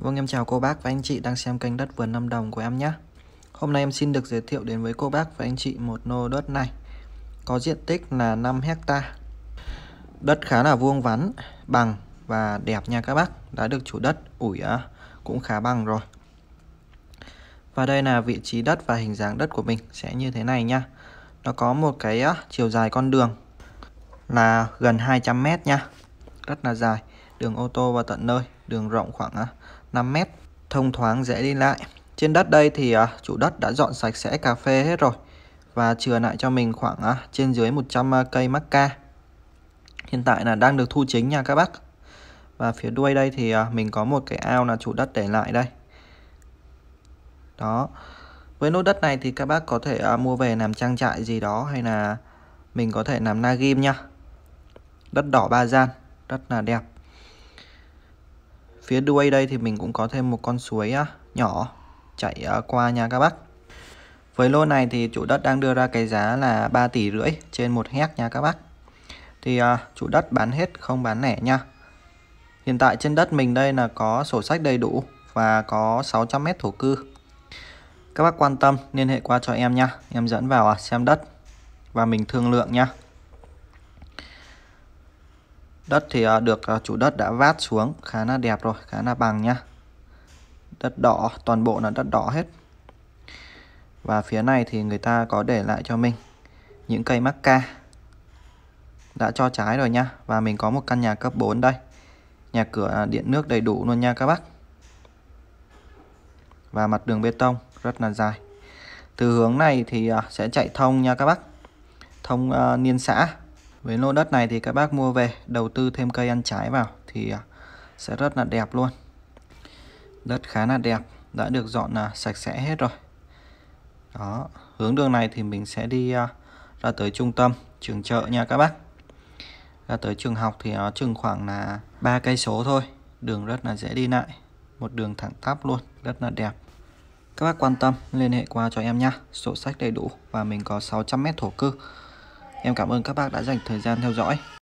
Vâng em chào cô bác và anh chị đang xem kênh đất vườn Lâm Đồng của em nhé Hôm nay em xin được giới thiệu đến với cô bác và anh chị một nô đất này Có diện tích là 5 hecta Đất khá là vuông vắn, bằng và đẹp nha các bác Đã được chủ đất ủi cũng khá bằng rồi Và đây là vị trí đất và hình dáng đất của mình sẽ như thế này nha Nó có một cái chiều dài con đường là gần 200m nha Rất là dài, đường ô tô vào tận nơi đường rộng khoảng 5 à, m thông thoáng dễ đi lại. Trên đất đây thì à, chủ đất đã dọn sạch sẽ cà phê hết rồi và chừa lại cho mình khoảng à, trên dưới 100 cây macca. Hiện tại là đang được thu chính nha các bác. Và phía đuôi đây thì mình có một cái ao là chủ đất để lại đây. Đó. Với nốt đất này thì các bác có thể mua về làm trang trại gì đó hay là mình có thể làm nagim nha. Đất đỏ ba gian, rất là đẹp phía đuôi đây thì mình cũng có thêm một con suối nhỏ chạy à, qua nha các bác với lô này thì chủ đất đang đưa ra cái giá là 3 tỷ rưỡi trên một hecta nha các bác thì à, chủ đất bán hết không bán lẻ nha hiện tại trên đất mình đây là có sổ sách đầy đủ và có 600 m thổ cư các bác quan tâm liên hệ qua cho em nha em dẫn vào à, xem đất và mình thương lượng nha Đất thì à, được à, chủ đất đã vát xuống khá là đẹp rồi, khá là bằng nhá. Đất đỏ, toàn bộ là đất đỏ hết. Và phía này thì người ta có để lại cho mình những cây mắc ca đã cho trái rồi nhá. Và mình có một căn nhà cấp 4 đây. Nhà cửa à, điện nước đầy đủ luôn nha các bác. Và mặt đường bê tông rất là dài. Từ hướng này thì sẽ chạy thông nha các bác. Thông uh, niên xã với lô đất này thì các bác mua về đầu tư thêm cây ăn trái vào thì à, sẽ rất là đẹp luôn. Đất khá là đẹp, đã được dọn là sạch sẽ hết rồi. Đó, hướng đường này thì mình sẽ đi à, ra tới trung tâm, trường chợ nha các bác. Ra tới trường học thì nó chừng khoảng là ba cây số thôi, đường rất là dễ đi lại, một đường thẳng tắp luôn, rất là đẹp. Các bác quan tâm liên hệ qua cho em nha, sổ sách đầy đủ và mình có 600 mét thổ cư. Em cảm ơn các bác đã dành thời gian theo dõi.